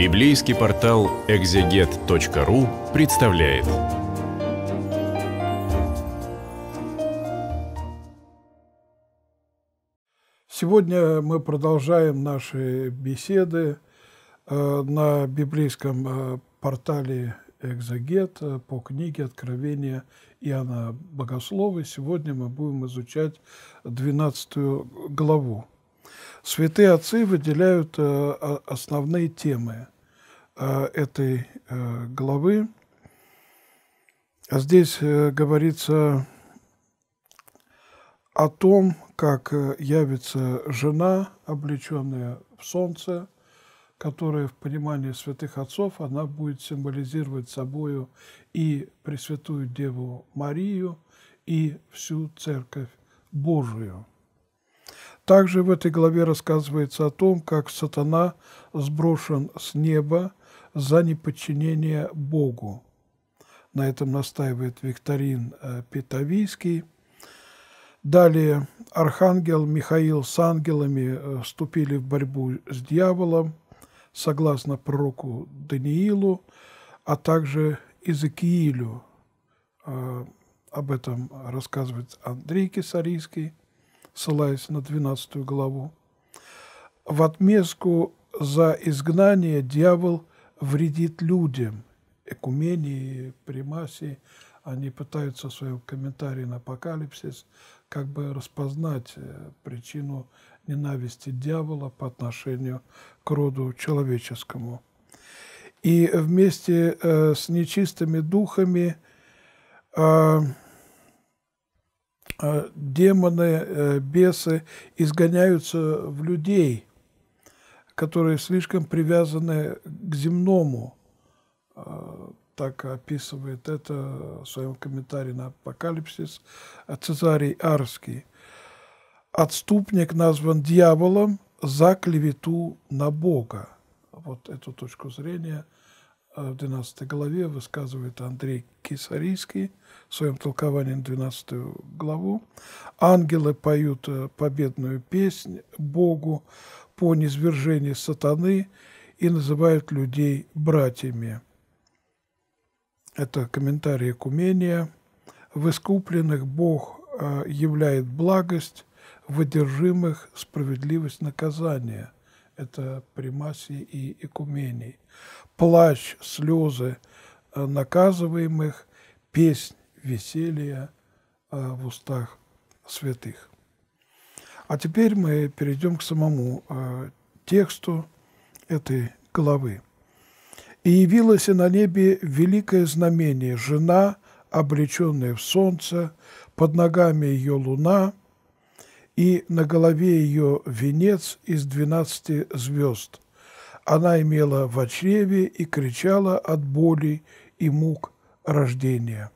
Библейский портал экзегет.ру представляет. Сегодня мы продолжаем наши беседы э, на библейском э, портале экзегет э, по книге Откровения Иоанна Богослова. Сегодня мы будем изучать 12 главу. Святые отцы выделяют э, основные темы э, этой э, главы. А здесь говорится о том, как явится жена, облеченная в солнце, которая в понимании святых отцов, она будет символизировать собою и Пресвятую Деву Марию, и всю Церковь Божию. Также в этой главе рассказывается о том, как сатана сброшен с неба за неподчинение Богу. На этом настаивает Викторин э, Петовийский. Далее архангел Михаил с ангелами э, вступили в борьбу с дьяволом, согласно пророку Даниилу, а также Иезекиилю. Э, об этом рассказывает Андрей Кисарийский ссылаясь на 12 главу. В отместку за изгнание дьявол вредит людям. Экумении, примасии, они пытаются в своем комментарии на апокалипсис как бы распознать э, причину ненависти дьявола по отношению к роду человеческому. И вместе э, с нечистыми духами э, Э, демоны, э, бесы изгоняются в людей, которые слишком привязаны к земному. Э, так описывает это в своем комментарии на Апокалипсис Цезарий Арский. Отступник назван дьяволом за клевету на Бога. Вот эту точку зрения – Э, в 12 главе высказывает Андрей Кисарийский в своем толковании на 12 главу. Ангелы поют э, победную песнь Богу по низвержении сатаны и называют людей братьями. Это комментарии Кумения. В искупленных Бог э, являет благость, в одержимых справедливость наказания – это примасии и экумении. Плащ, слезы э, наказываемых, песнь веселья э, в устах святых. А теперь мы перейдем к самому э, тексту этой главы. «И явилось на небе великое знамение, жена, облеченная в солнце, под ногами ее луна, и на голове ее венец из двенадцати звезд. Она имела в очреве и кричала от боли и мук рождения.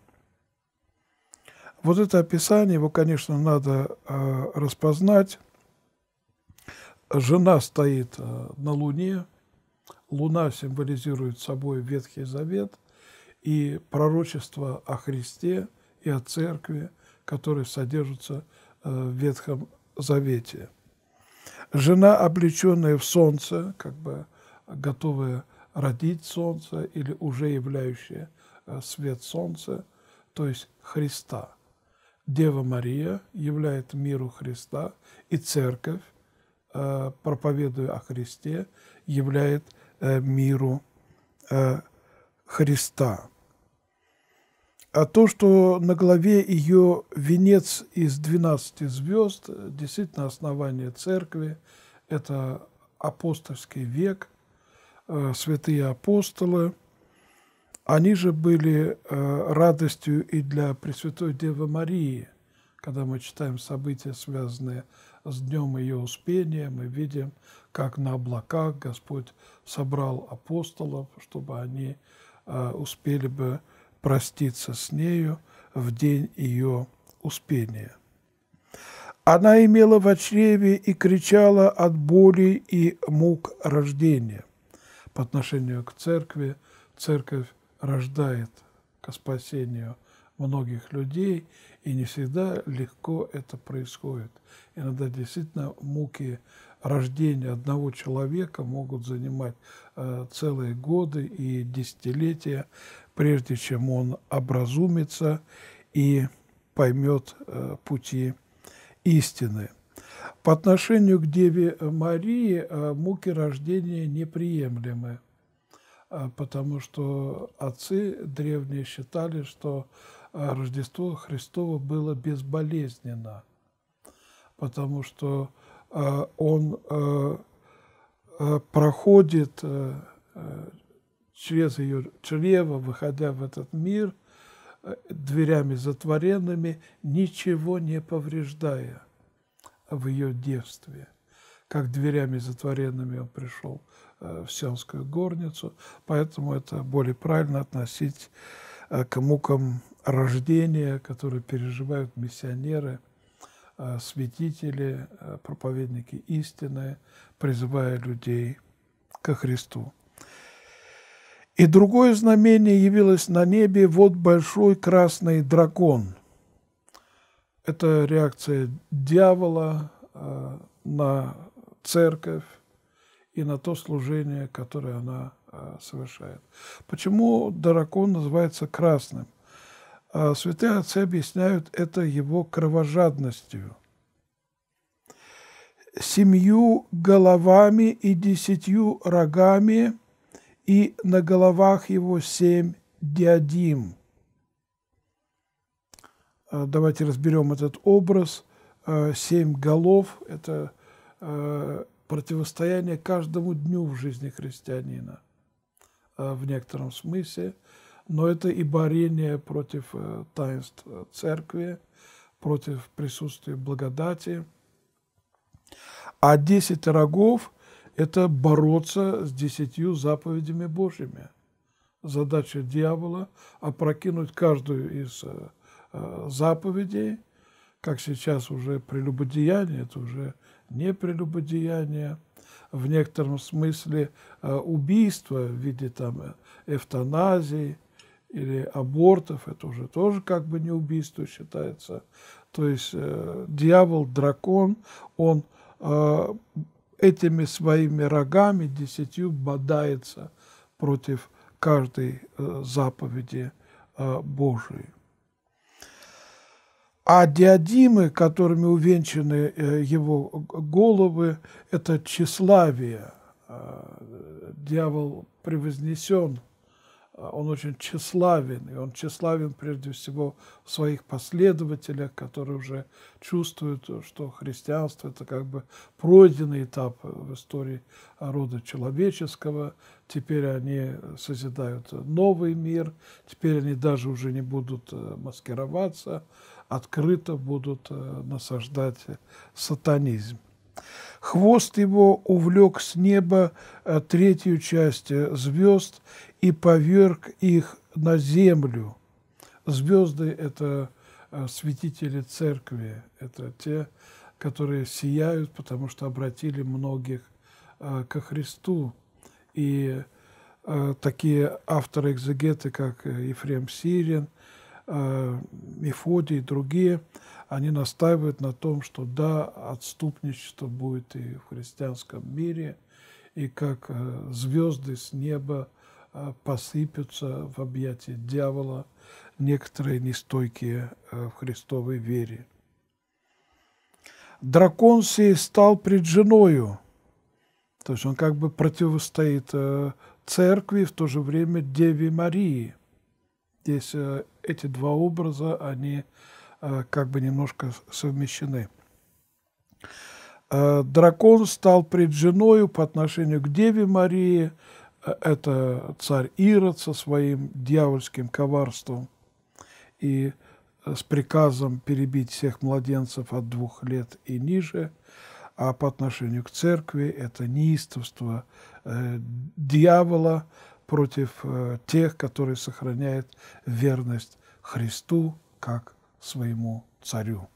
Вот это описание, его, конечно, надо э, распознать. Жена стоит э, на луне, луна символизирует собой Ветхий Завет и пророчество о Христе и о Церкви, которые содержатся э, в Ветхом Завете. Жена, облеченная в солнце, как бы готовая родить солнце или уже являющая э, свет солнца, то есть Христа. Дева Мария являет миру Христа, и Церковь, э, проповедуя о Христе, являет э, миру Христа. А то, что на голове ее венец из 12 звезд, э, действительно основание церкви, это апостольский век, э, святые апостолы, они же были э, радостью и для Пресвятой Девы Марии, когда мы читаем события, связанные с днем ее успения, мы видим, как на облаках Господь собрал апостолов, чтобы они успели бы проститься с нею в день ее успения. Она имела в чреве и кричала от боли и мук рождения. По отношению к церкви, церковь рождает к спасению многих людей, и не всегда легко это происходит. Иногда действительно муки рождения одного человека могут занимать э, целые годы и десятилетия, прежде чем он образумится и поймет э, пути истины. По отношению к Деве Марии э, муки рождения неприемлемы, потому что отцы древние считали, что Рождество Христово было безболезненно, потому что Э, он э, э, проходит через ее чрево, выходя в этот мир, дверями затворенными, ничего не повреждая в ее детстве. Как дверями затворенными он пришел в сионскую горницу, поэтому это более правильно относить к мукам рождения, которые переживают миссионеры – Э, святители, э, проповедники истины, призывая людей ко Христу. И другое знамение явилось на небе, вот большой красный дракон. Это реакция дьявола э, на церковь и на то служение, которое она совершает. Почему дракон называется красным? А святые отцы объясняют это его кровожадностью. Семью головами и десятью рогами, и на головах его семь диадим. А давайте разберем этот образ. А семь голов – это противостояние каждому дню в жизни христианина в некотором смысле – но это и борение против э, таинств э, церкви, против присутствия благодати. А десять рогов – это бороться с десятью заповедями Божьими. Задача дьявола – опрокинуть каждую из э, заповедей, как сейчас уже прелюбодеяние, это уже не прелюбодеяние, в некотором смысле убийство в виде там эвтаназии или абортов, это уже тоже как бы не убийство считается. То есть э, дьявол, дракон, он э, этими своими рогами десятью бодается против каждой э, заповеди э, Божией. А диадимы, которыми увенчаны э, его головы, это тщеславие. Э, дьявол превознесен – а, он очень тщеславен, и он тщеславен прежде всего в своих последователях, которые уже чувствуют, что христианство – это как бы пройденный этап в истории рода человеческого, теперь они созидают новый мир, теперь они даже уже не будут э, маскироваться, открыто будут э, насаждать сатанизм. Хвост его увлек с неба э, третью часть э, звезд и поверг их на землю. Звезды – это э, святители церкви, это те, которые сияют, потому что обратили многих ко Христу. И такие авторы-экзегеты, как Ефрем Сирин Э, Мефодий и другие, они настаивают на том, что да, отступничество будет и в христианском мире, и как э, звезды с неба э, посыпятся в объятия дьявола некоторые нестойкие в христовой вере. Дракон сей стал пред женою, то есть он как бы противостоит церкви, в то же время Деве Марии. Здесь эти два образа, они э, как бы немножко совмещены. Э, дракон стал пред женою по отношению к Деве Марии, э, это царь Ирод со своим дьявольским коварством и с приказом перебить всех младенцев от двух лет и ниже, а по отношению к церкви это неистовство дьявола, против э, тех, которые сохраняют верность Христу как своему царю.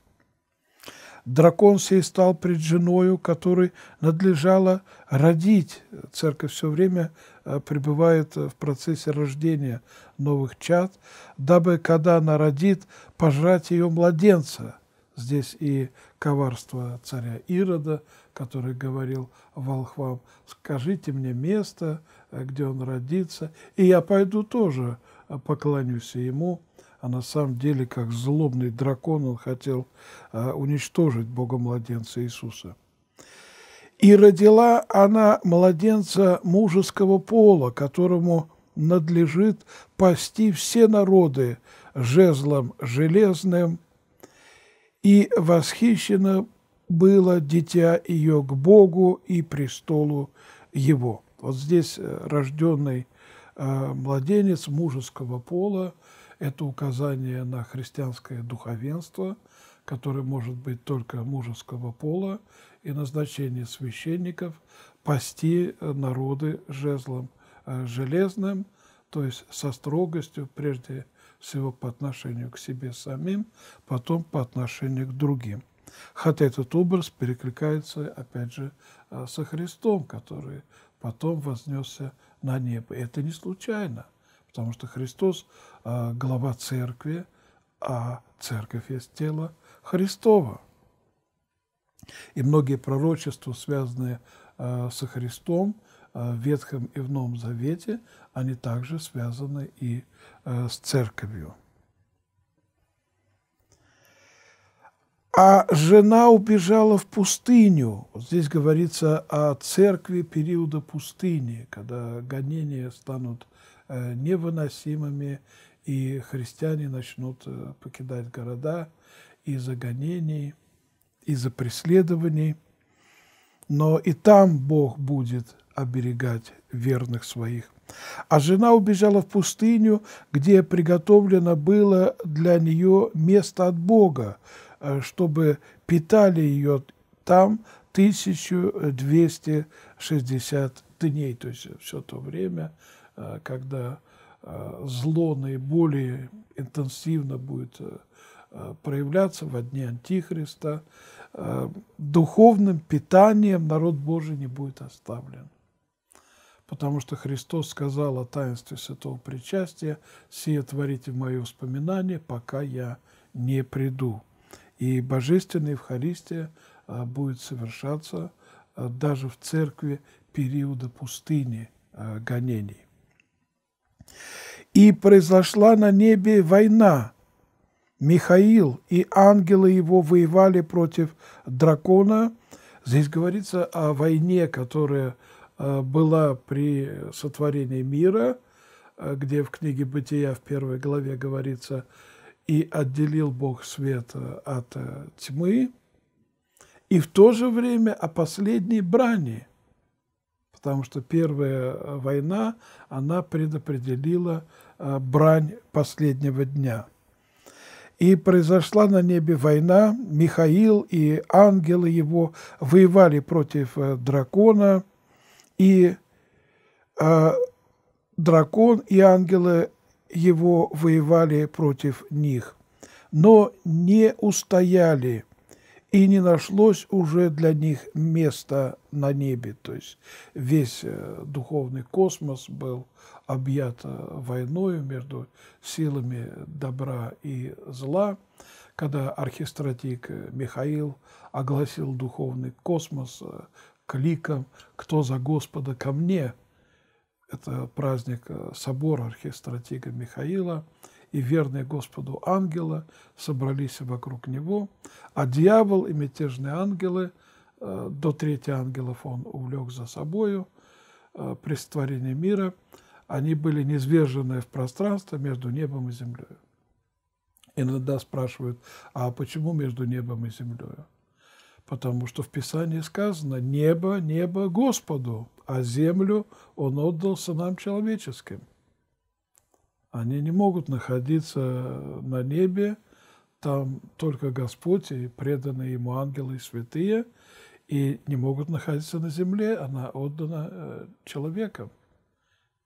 Дракон сей стал пред женою, которой надлежало родить. Церковь все время э, пребывает э, в процессе рождения новых чад, дабы, когда она родит, пожрать ее младенца. Здесь и коварство царя Ирода, который говорил волхвам, скажите мне место, э, где он родится, и я пойду тоже э, поклонюсь ему. А на самом деле, как злобный дракон, он хотел э, уничтожить Бога-младенца Иисуса. «И родила она младенца мужеского пола, которому надлежит пасти все народы жезлом железным, и восхищена было дитя ее к Богу и престолу его». Вот здесь э, рожденный э, младенец мужеского пола – это указание на христианское духовенство, которое может быть только мужеского пола, и назначение священников пасти э, народы жезлом железным, то есть со строгостью, прежде всего по отношению к себе самим, потом по отношению к другим. Хотя этот образ перекликается, опять же, э, со Христом, который потом вознесся на небо. И это не случайно, потому что Христос э, – глава церкви, а церковь есть тело Христова. И многие пророчества, связанные э, со Христом в Ветхом и в Новом Завете, они также связаны и с церковью. А жена убежала в пустыню. Вот здесь говорится о церкви периода пустыни, когда гонения станут э, невыносимыми, и христиане начнут э, покидать города из-за гонений, из-за преследований. Но и там Бог будет оберегать верных своих. А жена убежала в пустыню, где приготовлено было для нее место от Бога, Э, чтобы питали ее там 1260 дней, то есть все то время, э, когда э, зло наиболее интенсивно будет проявляться во дни Антихриста, духовным питанием народ Божий не будет оставлен. Потому что Христос сказал о таинстве святого причастия, «Сие творите в мое вспоминание, пока я не приду». И божественная Евхаристия а, будет совершаться а, даже в церкви периода пустыни а, гонений. «И произошла на небе война. Михаил и ангелы его воевали против дракона». Здесь говорится о войне, которая была при сотворении мира, где в книге «Бытия» в первой главе говорится – и отделил Бог света э, от э, тьмы, и в то же время о последней брани, потому что первая э, война, она предопределила брань последнего дня. И произошла на небе война, Михаил и ангелы его воевали против дракона, и дракон и ангелы его воевали против них, но не устояли, и не нашлось уже для них места на небе. То есть весь э, духовный космос был объят э, войною между силами добра и зла, когда архистратик э, Михаил огласил духовный космос кликом «Кто за Господа ко мне?» Это праздник э, собора архистратига Михаила и верные Господу ангела собрались вокруг него, а дьявол и мятежные ангелы, э, до трети ангелов он увлек за собою, э, при створении мира, они были низвержены в пространство между небом и землей. Иногда спрашивают, а почему между небом и землей? Потому что в Писании сказано «небо, небо Господу» а землю Он отдал сынам человеческим. Они не могут находиться на небе, там только Господь и преданные Ему ангелы и святые, и не могут находиться на земле, она отдана э, человеком.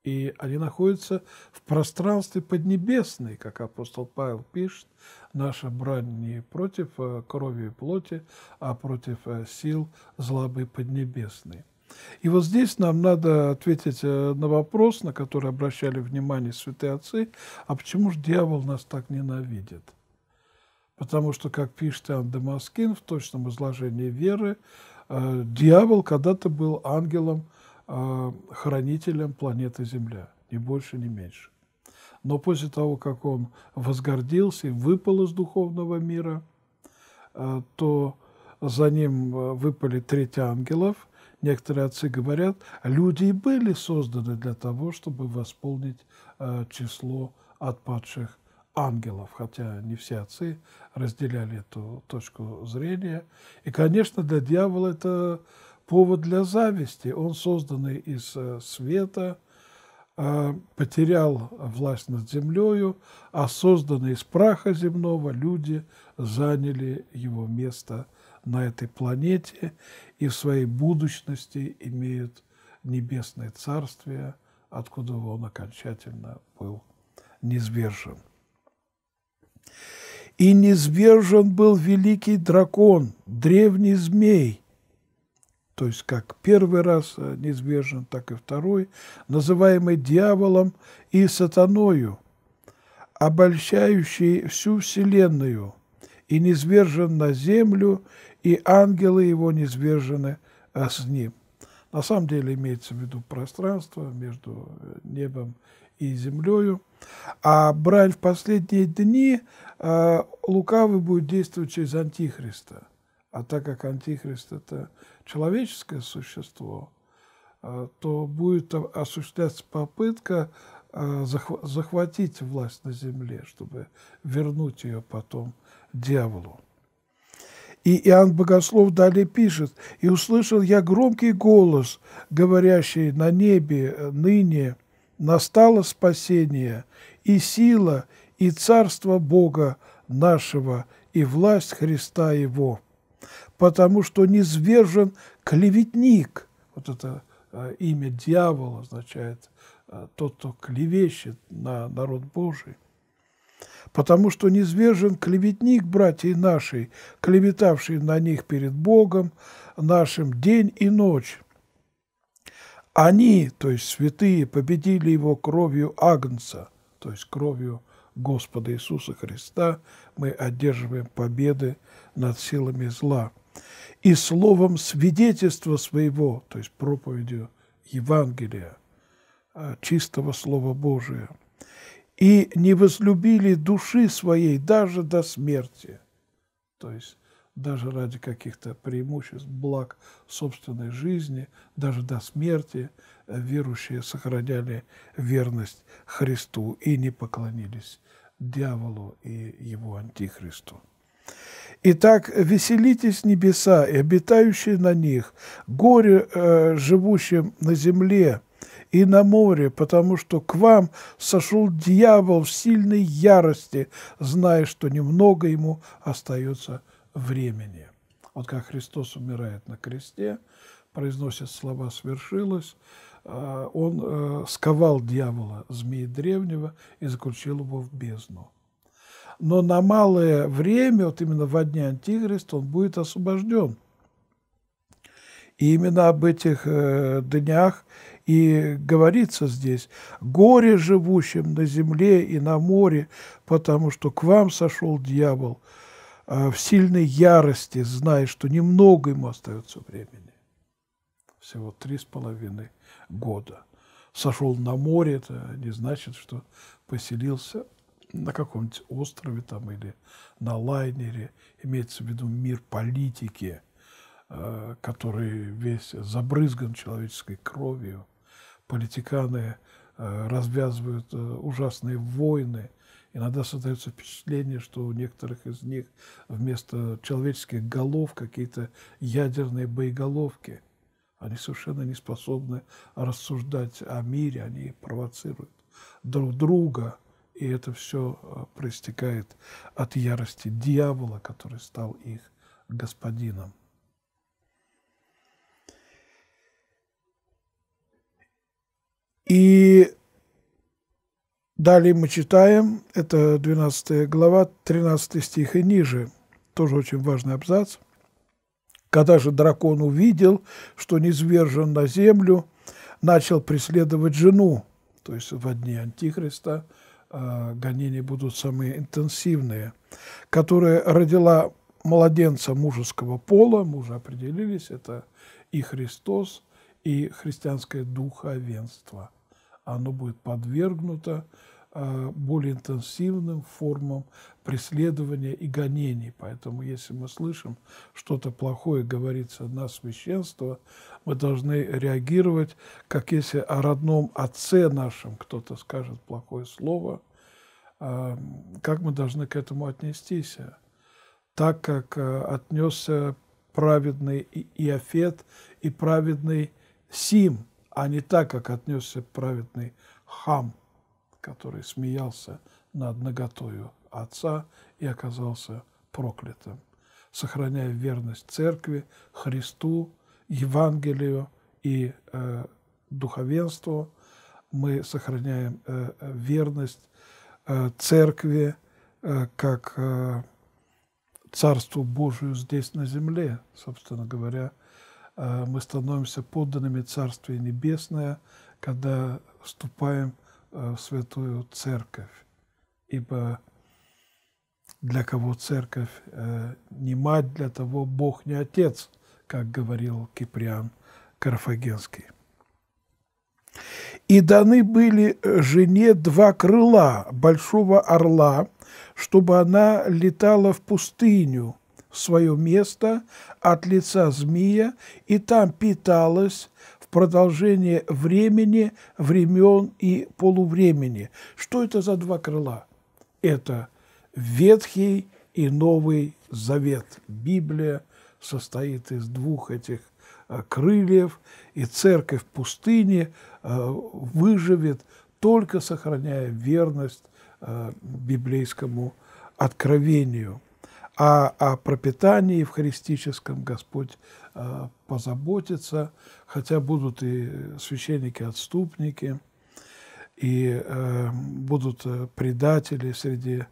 И они находятся в пространстве поднебесной, как апостол Павел пишет. Наша брань не против э, крови и плоти, а против э, сил злобы поднебесной. И вот здесь нам надо ответить э, на вопрос, на который обращали внимание святые отцы, а почему же дьявол нас так ненавидит? Потому что, как пишет Иоанн Дамаскин в точном изложении веры, э, дьявол когда-то был ангелом, э, хранителем планеты Земля, ни больше, ни меньше. Но после того, как он возгордился и выпал из духовного мира, то за ним выпали треть ангелов – некоторые отцы говорят, люди и были созданы для того, чтобы восполнить э, число отпадших ангелов, хотя не все отцы разделяли эту точку зрения. И, конечно, для дьявола это повод для зависти. Он, созданный из э, света, э, потерял власть над землею, а созданные из праха земного люди заняли его место – на этой планете и в своей будущности имеют небесное царствие, откуда он окончательно был низвержен. И низвержен был великий дракон, древний змей, то есть как первый раз э, неизбежен, так и второй, называемый дьяволом и сатаною, обольщающий всю Вселенную и низвержен на землю и ангелы его низвержены а с ним. На самом деле имеется в виду пространство между э, небом и землею. А брань в последние дни э, лукавый будет действовать через Антихриста. А так как Антихрист – это человеческое существо, э, то будет осуществляться попытка захватить власть на земле, чтобы вернуть ее потом дьяволу. И Иоанн Богослов далее пишет, «И услышал я громкий голос, говорящий на небе э, ныне, настало спасение, и сила, и царство Бога нашего, и власть Христа Его, потому что низвержен клеветник». Вот это э, имя дьявола означает э, тот, кто клевещет на народ Божий потому что низвержен клеветник братьей нашей, клеветавший на них перед Богом нашим день и ночь. Они, то есть святые, победили его кровью Агнца, то есть кровью Господа Иисуса Христа, мы одерживаем победы над силами зла. И словом свидетельства своего, то есть проповедью Евангелия, а, чистого Слова Божия и не возлюбили души своей даже до смерти. То есть даже ради каких-то преимуществ, благ собственной жизни, даже до смерти э, верующие сохраняли верность Христу и не поклонились дьяволу и его антихристу. Итак, веселитесь небеса и обитающие на них, горе э, живущим на земле – и на море, потому что к вам сошел дьявол в сильной ярости, зная, что немного ему остается времени». Вот как Христос умирает на кресте, произносит слова «свершилось», а, он э, сковал дьявола, змеи древнего, и заключил его в бездну. Но на малое время, вот именно во дне Антихриста, он будет освобожден. И именно об этих э, днях и говорится здесь, горе живущим на земле и на море, потому что к вам сошел дьявол а в сильной ярости, зная, что немного ему остается времени. Всего три с половиной года. Сошел на море, это не значит, что поселился на каком-нибудь острове там или на лайнере. Имеется в виду мир политики, э, который весь забрызган человеческой кровью, политиканы э, развязывают э, ужасные войны. Иногда создается впечатление, что у некоторых из них вместо человеческих голов какие-то ядерные боеголовки. Они совершенно не способны рассуждать о мире, они провоцируют друг друга. И это все э, проистекает от ярости дьявола, который стал их господином. И далее мы читаем, это 12 глава, 13 стих и ниже, тоже очень важный абзац. Когда же дракон увидел, что низвержен на землю, начал преследовать жену, то есть во дни Антихриста а, гонения будут самые интенсивные, которая родила младенца мужеского пола, мужа определились, это и Христос, и христианское духовенство – оно будет подвергнуто а, более интенсивным формам преследования и гонений. Поэтому, если мы слышим что-то плохое, говорится на священство, мы должны реагировать, как если о родном отце нашем кто-то скажет плохое слово, а, как мы должны к этому отнестись. Так как а, отнесся праведный Иофет и праведный Сим – а не так, как отнесся праведный хам, который смеялся над наготою отца и оказался проклятым, сохраняя верность церкви, Христу, Евангелию и э, духовенству, мы сохраняем э, э верность э, церкви э, как э, Царству Божию здесь на земле, собственно говоря, – Э, мы становимся подданными Царствия Небесное, когда вступаем э, в Святую Церковь. Ибо для кого церковь э, не мать, для того Бог не отец, как говорил Киприан Карфагенский. И даны были жене два крыла большого орла, чтобы она летала в пустыню – в свое место от лица змея и там питалась в продолжение времени, времен и полувремени. Что это за два крыла? Это Ветхий и Новый Завет. Библия состоит из двух этих э, крыльев, и церковь в пустыне э, выживет, только сохраняя верность э, библейскому откровению а о пропитании в христическом Господь э, позаботится, хотя будут и священники-отступники, и э, будут э, предатели среди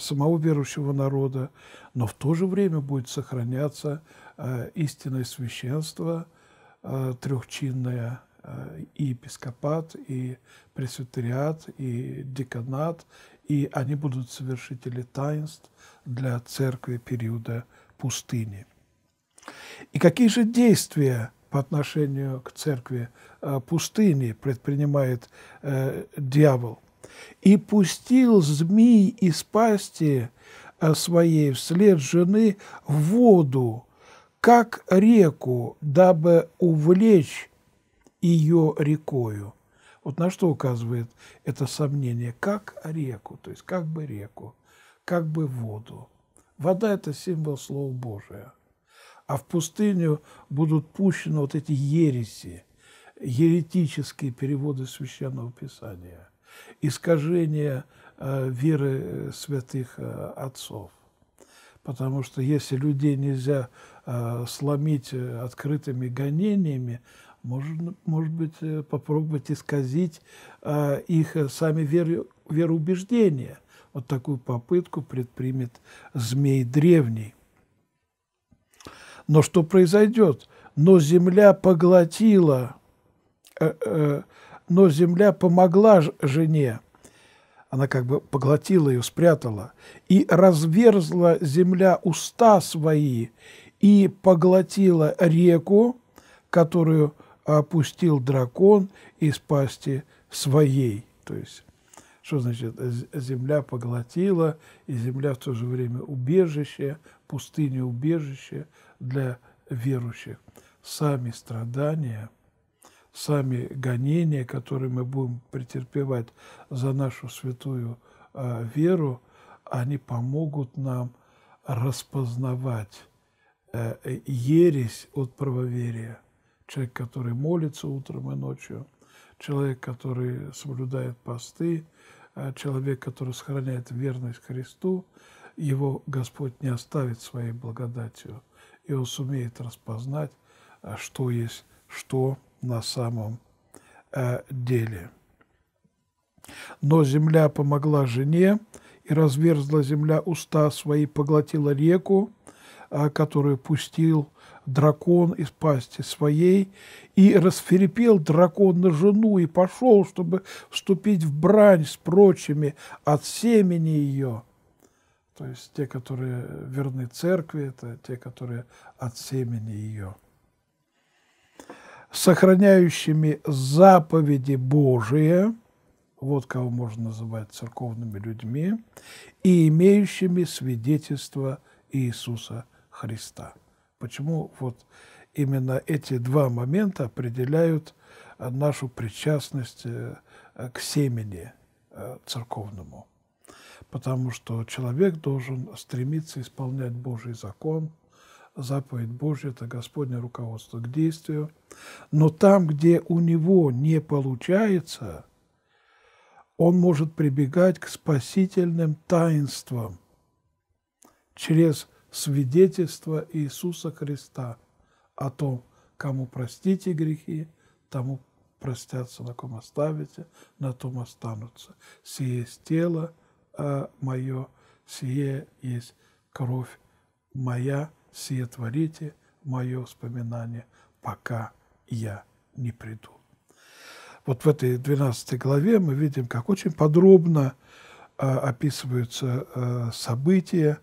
самого верующего народа, но в то же время будет сохраняться истинное священство, трехчинное и епископат, и пресвитериат, и деканат, и они будут совершители таинств для церкви периода пустыни. И какие же действия по отношению к церкви э, пустыни предпринимает э, дьявол? «И пустил змей из пасти э, своей вслед жены в воду, как реку, дабы увлечь ее рекою. Вот на что указывает это сомнение? Как реку, то есть как бы реку, как бы воду. Вода – это символ Слова Божия. А в пустыню будут пущены вот эти ереси, еретические переводы Священного Писания, искажение э, веры э, святых э, отцов. Потому что если людей нельзя сломить открытыми гонениями, можно, может быть, э, попробовать исказить э, их э, сами веру, вероубеждения. Вот такую попытку предпримет змей древний. Но что произойдет? Но земля поглотила, э, э, но земля помогла жене она как бы поглотила ее, спрятала, и разверзла земля уста свои, и поглотила реку, которую опустил дракон из пасти своей. То есть, что значит, земля поглотила, и земля в то же время убежище, пустыня убежище для верующих. Сами страдания, сами гонения, которые мы будем претерпевать за нашу святую э, веру, они помогут нам распознавать э, э, ересь от правоверия – человек, который молится утром и ночью, человек, который соблюдает посты, э, человек, который сохраняет верность Христу, его Господь не оставит своей благодатью, и он сумеет распознать, э, что есть что на самом э, деле. Но земля помогла жене, и разверзла земля уста свои, поглотила реку, которую пустил дракон из пасти своей, и расферепел дракон на жену, и пошел, чтобы вступить в брань с прочими от семени ее». То есть те, которые верны церкви, это те, которые от семени ее. Сохраняющими заповеди Божии, вот кого можно называть церковными людьми, и имеющими свидетельство Иисуса Христа. Почему вот именно эти два момента определяют э, нашу причастность э, э, к семени церковному? Потому что человек должен стремиться исполнять Божий закон, заповедь Божья – это Господнее руководство к действию. Но там, где у него не получается, он может прибегать к спасительным таинствам через свидетельство Иисуса Христа о том, кому простите грехи, тому простятся, на ком оставите, на том останутся. Сие есть тело э, мое, сие есть кровь моя, сие творите мое вспоминание, пока я не приду. Вот в этой 12 главе мы видим, как очень подробно э, описываются э, события,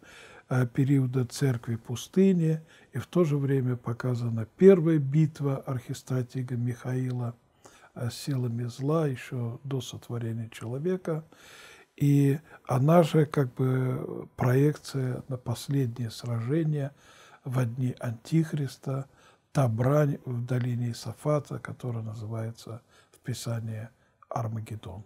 Э, периода церкви пустыни, и в то же время показана первая битва архистратига Михаила э, с силами зла еще до сотворения человека. И она же как бы э, проекция на последнее сражение в дни Антихриста, та брань в долине Сафата, которая называется в Писании Армагеддон.